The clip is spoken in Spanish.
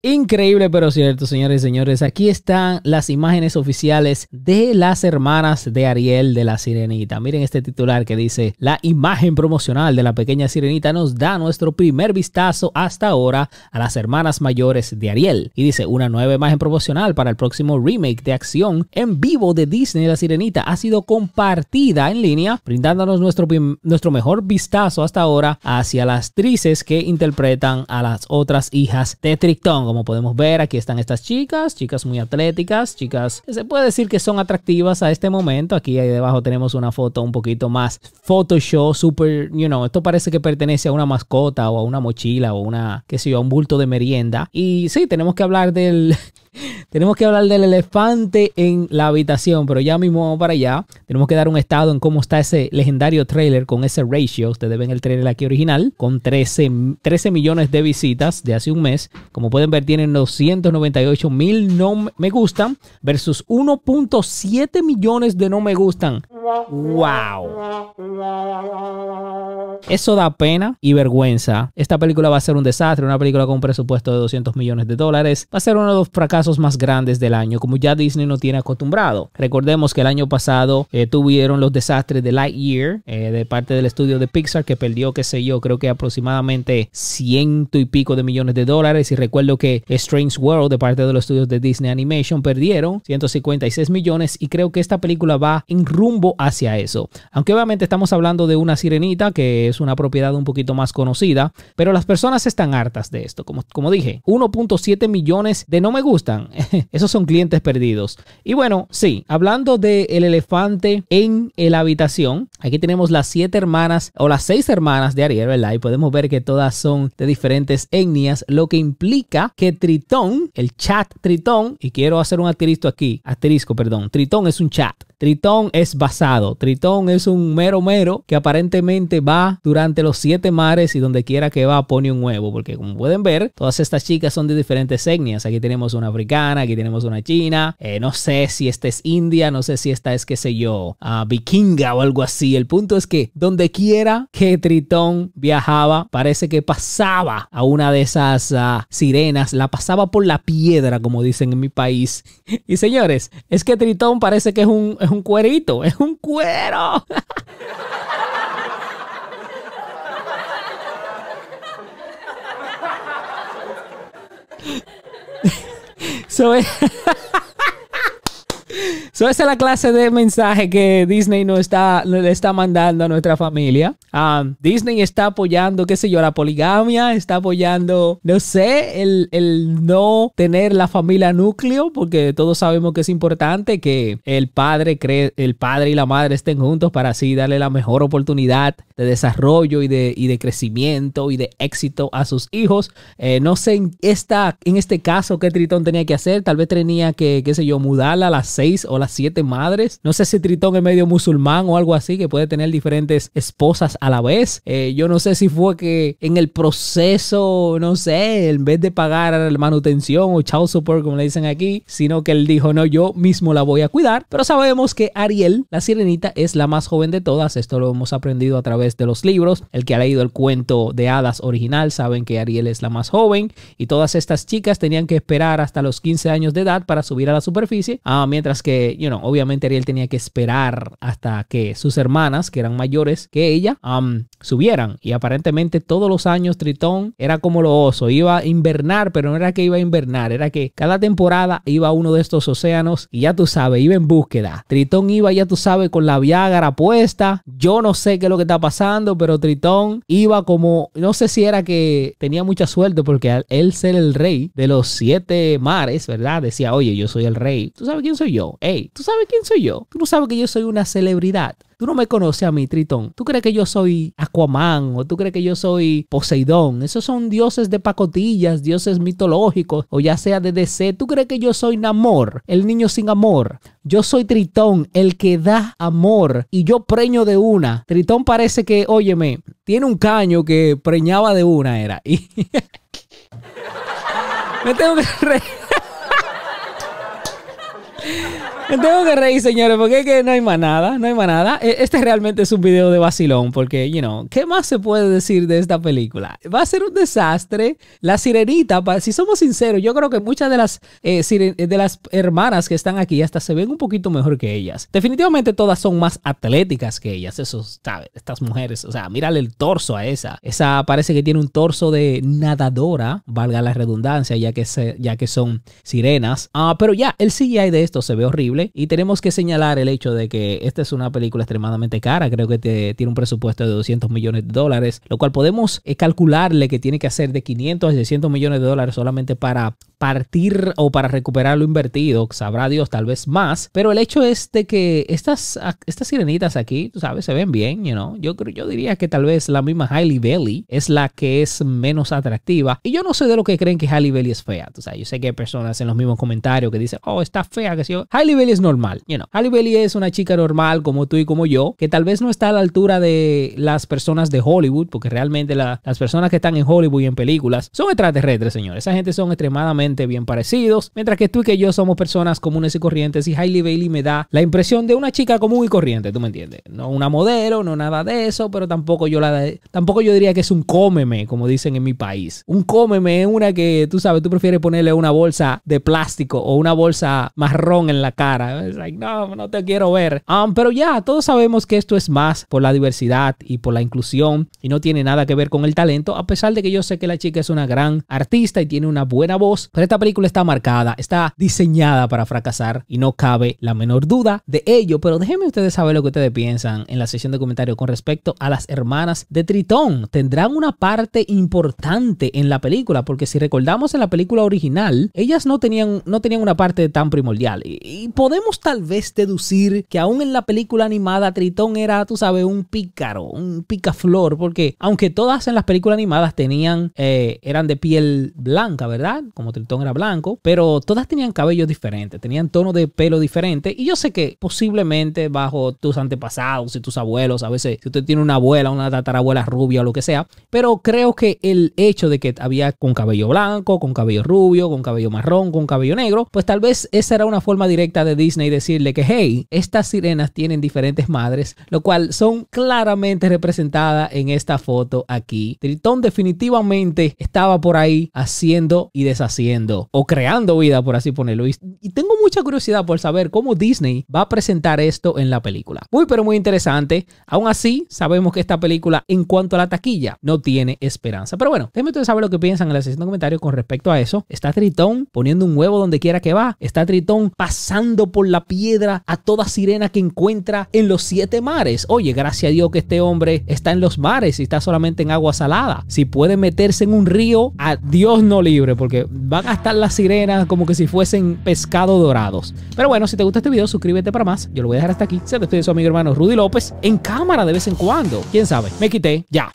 Increíble pero cierto, señores y señores. Aquí están las imágenes oficiales de las hermanas de Ariel de la Sirenita. Miren este titular que dice, la imagen promocional de la pequeña Sirenita nos da nuestro primer vistazo hasta ahora a las hermanas mayores de Ariel. Y dice, una nueva imagen promocional para el próximo remake de acción en vivo de Disney La Sirenita ha sido compartida en línea, brindándonos nuestro, nuestro mejor vistazo hasta ahora hacia las actrices que interpretan a las otras hijas de Tritón como podemos ver, aquí están estas chicas, chicas muy atléticas, chicas que se puede decir que son atractivas a este momento. Aquí ahí debajo tenemos una foto un poquito más Photoshop, super, you know, esto parece que pertenece a una mascota o a una mochila o una, qué sé yo, a un bulto de merienda. Y sí, tenemos que hablar del tenemos que hablar del elefante en la habitación, pero ya mismo vamos para allá. Tenemos que dar un estado en cómo está ese legendario trailer con ese ratio. Ustedes ven el trailer aquí original con 13, 13 millones de visitas de hace un mes. Como pueden ver, tienen 298 mil no me gustan versus 1.7 millones de no me gustan. ¡Wow! Eso da pena y vergüenza. Esta película va a ser un desastre, una película con un presupuesto de 200 millones de dólares. Va a ser uno de los fracasos más grandes del año, como ya Disney no tiene acostumbrado. Recordemos que el año pasado eh, tuvieron los desastres de Lightyear eh, de parte del estudio de Pixar, que perdió, qué sé yo, creo que aproximadamente ciento y pico de millones de dólares. Y recuerdo que Strange World de parte de los estudios de Disney Animation perdieron 156 millones y creo que esta película va en rumbo hacia eso. Aunque obviamente estamos hablando de una sirenita que es una propiedad un poquito más conocida, pero las personas están hartas de esto. Como, como dije, 1.7 millones de no me gustan. Esos son clientes perdidos. Y bueno, sí, hablando del elefante en la habitación, aquí tenemos las siete hermanas o las seis hermanas de Ariel, ¿verdad? Y podemos ver que todas son de diferentes etnias, lo que implica que Tritón, el chat Tritón, y quiero hacer un asterisco aquí, asterisco, perdón, Tritón es un chat, Tritón es basado Tritón es un mero mero que aparentemente va durante los siete mares y donde quiera que va pone un huevo, porque como pueden ver, todas estas chicas son de diferentes etnias. Aquí tenemos una africana, aquí tenemos una china, eh, no sé si esta es india, no sé si esta es, qué sé yo, ah, vikinga o algo así. El punto es que donde quiera que Tritón viajaba, parece que pasaba a una de esas ah, sirenas, la pasaba por la piedra, como dicen en mi país. y señores, es que Tritón parece que es un, es un cuerito, es un cuero. so, esa es la clase de mensaje que Disney nos está, le está mandando a nuestra familia. Um, Disney está apoyando, qué sé yo, la poligamia, está apoyando, no sé, el, no tener la familia núcleo, porque todos sabemos que es importante que el padre, el padre y la madre estén juntos para así darle la mejor oportunidad de desarrollo y de, de crecimiento y de éxito a sus hijos. Eh, no sé en, en este caso qué Tritón tenía que hacer, tal vez tenía que, qué sé yo, mudarla a las seis o las siete madres. No sé si Tritón es medio musulmán o algo así, que puede tener diferentes esposas a la vez. Eh, yo no sé si fue que en el proceso, no sé, en vez de pagar manutención o chau, support, como le dicen aquí, sino que él dijo, no, yo mismo la voy a cuidar. Pero sabemos que Ariel, la sirenita, es la más joven de todas. Esto lo hemos aprendido a través de los libros. El que ha leído el cuento de hadas original saben que Ariel es la más joven y todas estas chicas tenían que esperar hasta los 15 años de edad para subir a la superficie, ah, mientras que y obviamente Ariel tenía que esperar hasta que sus hermanas, que eran mayores que ella, subieran. Y aparentemente todos los años Tritón era como lo oso, iba a invernar, pero no era que iba a invernar, era que cada temporada iba a uno de estos océanos y ya tú sabes, iba en búsqueda. Tritón iba, ya tú sabes, con la Viagra puesta. Yo no sé qué es lo que está pasando, pero Tritón iba como, no sé si era que tenía mucha suerte porque él ser el rey de los siete mares, ¿verdad? Decía, oye, yo soy el rey. ¿Tú sabes quién soy yo? ey. ¿Tú sabes quién soy yo? Tú no sabes que yo soy una celebridad. Tú no me conoces a mí, Tritón. Tú crees que yo soy Aquaman o tú crees que yo soy Poseidón. Esos son dioses de pacotillas, dioses mitológicos o ya sea de DC. Tú crees que yo soy Namor, el niño sin amor. Yo soy Tritón, el que da amor y yo preño de una. Tritón parece que, óyeme, tiene un caño que preñaba de una era. Y me tengo que reír tengo que reír, señores, porque es que no hay más nada, no hay más nada. E, este realmente es un video de vacilón, porque, you know, ¿qué más se puede decir de esta película? Va a ser un desastre. La sirenita, si somos sinceros, yo creo que muchas de las, eh, de las hermanas que están aquí hasta se ven un poquito mejor que ellas. Definitivamente todas son más atléticas que ellas, eso, ¿sabes? Estas mujeres, o sea, mírale el torso a esa. Esa parece que tiene un torso de nadadora, valga la redundancia, ya que, se, ya que son sirenas. Ah, pero ya, el CGI de esto se ve horrible y tenemos que señalar el hecho de que esta es una película extremadamente cara, creo que tiene un presupuesto de 200 millones de dólares, lo cual podemos calcularle que tiene que hacer de 500 a 600 millones de dólares solamente para partir o para recuperar lo invertido, sabrá Dios, tal vez más. Pero el hecho es de que estas, estas sirenitas aquí, tú sabes, se ven bien, you know? Yo, yo diría que tal vez la misma Hailey Bailey es la que es menos atractiva. Y yo no sé de lo que creen que Hailey Bailey es fea. tú sea, yo sé que hay personas en los mismos comentarios que dicen, oh, está fea, que si yo. Hailey Bailey es normal, you know? Hailey Bailey es una chica normal como tú y como yo, que tal vez no está a la altura de las personas de Hollywood, porque realmente las personas que están en Hollywood y en películas son extraterrestres, señores. Esa gente son extremadamente bien parecidos, mientras que tú y que yo somos personas comunes y corrientes y Hailey Bailey me da la impresión de una chica común y corriente, ¿tú me entiendes? No una modelo, no nada de eso, pero tampoco yo la tampoco yo diría que es un cómeme, como dicen en mi país. Un cómeme es una que tú sabes, tú prefieres ponerle una bolsa de plástico o una bolsa marrón en la cara. like, no, no te quiero ver. Um, pero ya, todos sabemos que esto es más por la diversidad y por la inclusión y no tiene nada que ver con el talento, a pesar de que yo sé que la chica es una gran artista y tiene una buena voz, esta película está marcada, está diseñada para fracasar y no cabe la menor duda de ello. Pero déjenme ustedes saber lo que ustedes piensan en la sesión de comentarios con respecto a las hermanas de Tritón. Tendrán una parte importante en la película, porque si recordamos en la película original, ellas no tenían, no tenían una parte tan primordial. Y, podemos tal vez deducir que aún en la película animada Tritón era, tú sabes, un pícaro, un picaflor, porque aunque todas en las películas animadas tenían, eh, eran de piel blanca, ¿verdad? Como Tritón era blanco, pero todas tenían cabello diferente tenían tono de pelo diferente. Y yo sé que posiblemente bajo tus antepasados y tus abuelos, a veces si usted tiene una abuela, una tatarabuela rubia o lo que sea, pero creo que el hecho de que había con cabello blanco, con cabello rubio, con cabello marrón, con cabello negro, pues tal vez esa era una forma directa de Disney decirle que, hey, estas sirenas tienen diferentes madres, lo cual son claramente representadas en esta foto aquí. Tritón definitivamente estaba por ahí haciendo y deshaciendo o creando vida, por así ponerlo. Y, tengo mucha curiosidad por saber cómo Disney va a presentar esto en la película. Muy, pero muy interesante. Aún así, sabemos que esta película, en cuanto a la taquilla, no tiene esperanza. Pero bueno, déjenme ustedes saber lo que piensan en la sección de comentarios con respecto a eso. ¿Está Tritón poniendo un huevo donde quiera que va? ¿Está Tritón pasando por la piedra a toda sirena que encuentra en los siete mares? Oye, gracias a Dios que este hombre está en los mares y está solamente en agua salada. Si puede meterse en un río, a Dios no libre, porque va a hasta las sirenas como que si fuesen pescado dorados. Pero bueno, si te gusta este video, suscríbete para más. Yo lo voy a dejar hasta aquí. Se despide su amigo hermano Rudy López en cámara de vez en cuando. Quién sabe, me quité ya.